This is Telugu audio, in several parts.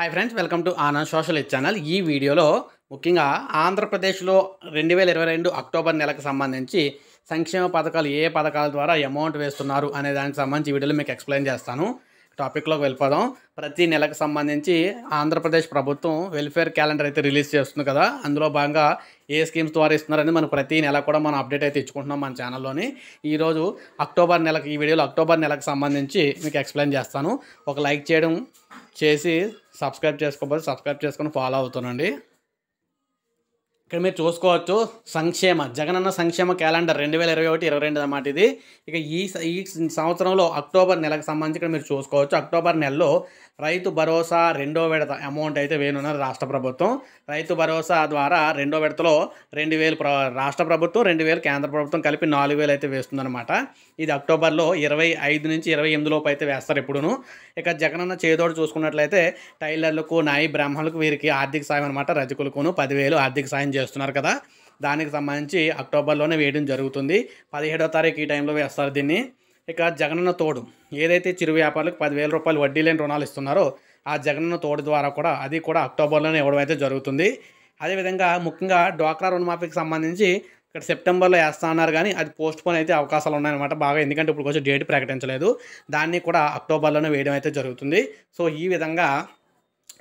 hi friends welcome to Anand social channel ఈ వీడియోలో ముఖ్యంగా ఆంధ్రప్రదేశ్లో రెండు వేల ఇరవై రెండు అక్టోబర్ నెలకు సంబంధించి సంక్షేమ పథకాలు ఏ పథకాల ద్వారా అమౌంట్ వేస్తున్నారు అనే దానికి సంబంధించి వీడియోలో మీకు ఎక్స్ప్లెయిన్ చేస్తాను టాపిక్లోకి వెళ్ళిపోదాం ప్రతి నెలకు సంబంధించి ఆంధ్రప్రదేశ్ ప్రభుత్వం వెల్ఫేర్ క్యాలెండర్ అయితే రిలీజ్ చేస్తుంది కదా అందులో భాగంగా ఏ స్కీమ్స్ ద్వారా ఇస్తున్నారని మనం ప్రతి నెల కూడా మనం అప్డేట్ అయితే ఇచ్చుకుంటున్నాం మన ఛానల్లోని ఈరోజు అక్టోబర్ నెలకు ఈ వీడియోలో అక్టోబర్ నెలకు సంబంధించి మీకు ఎక్స్ప్లెయిన్ చేస్తాను ఒక లైక్ చేయడం చేసి సబ్స్క్రైబ్ చేసుకోకపోతే సబ్స్క్రైబ్ చేసుకొని ఫాలో అవుతానండి ఇక్కడ మీరు చూసుకోవచ్చు సంక్షేమ జగనన్న సంక్షేమ క్యాలెండర్ రెండు వేల ఇరవై ఒకటి ఇరవై రెండు అన్నమాట ఇది ఇక ఈ ఈ సంవత్సరంలో అక్టోబర్ నెలకు సంబంధించి ఇక్కడ మీరు చూసుకోవచ్చు అక్టోబర్ నెలలో రైతు భరోసా రెండో విడత అమౌంట్ అయితే వేయనున్నారు రాష్ట్ర ప్రభుత్వం రైతు భరోసా ద్వారా రెండో విడతలో రెండు వేలు రాష్ట్ర ప్రభుత్వం రెండు వేలు కేంద్ర ప్రభుత్వం కలిపి నాలుగు వేలు అయితే వేస్తుందన్నమాట ఇది అక్టోబర్లో ఇరవై ఐదు నుంచి ఇరవై ఎనిమిది లోపు అయితే వేస్తారు ఇప్పుడును ఇక జగనన్న చేదోడు చూసుకున్నట్లయితే టైలర్లకు నాయి బ్రాహ్మణులకు వీరికి ఆర్థిక సాయం అనమాట రజకులకును పదివేలు ఆర్థిక సాయం చేస్తున్నారు కదా దానికి సంబంధించి అక్టోబర్లోనే వేయడం జరుగుతుంది పదిహేడో తారీఖు ఈ టైంలో వేస్తారు దీన్ని ఇక జగనన్న తోడు ఏదైతే చిరు వ్యాపారులకు పదివేల రూపాయలు వడ్డీ లేని రుణాలు ఇస్తున్నారో ఆ జగనన్న తోడు ద్వారా కూడా అది కూడా అక్టోబర్లోనే ఇవ్వడం అయితే జరుగుతుంది అదేవిధంగా ముఖ్యంగా డ్వాక్రా రుణమాఫీకి సంబంధించి ఇక్కడ సెప్టెంబర్లో వేస్తా అన్నారు కానీ అది పోస్ట్ పోన్ అయితే అవకాశాలు ఉన్నాయన్నమాట బాగా ఎందుకంటే ఇప్పుడు కొంచెం డేట్ ప్రకటించలేదు దాన్ని కూడా అక్టోబర్లోనే వేయడం అయితే జరుగుతుంది సో ఈ విధంగా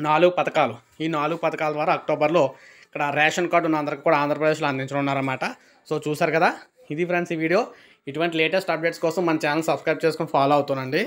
నాలుగు పథకాలు ఈ నాలుగు పథకాల ద్వారా అక్టోబర్లో ఇక్కడ రేషన్ కార్డు ఉన్న అందరికీ కూడా ఆంధ్రప్రదేశ్లో అందించనున్నారన్నమాట సో చూసారు కదా ఇది ఫ్రెండ్స్ ఈ వీడియో ఇటువంటి లేటెస్ట్ అప్డేట్స్ కోసం మన ఛానల్ సబ్స్క్రైబ్ చేసుకొని ఫాలో అవుతానండి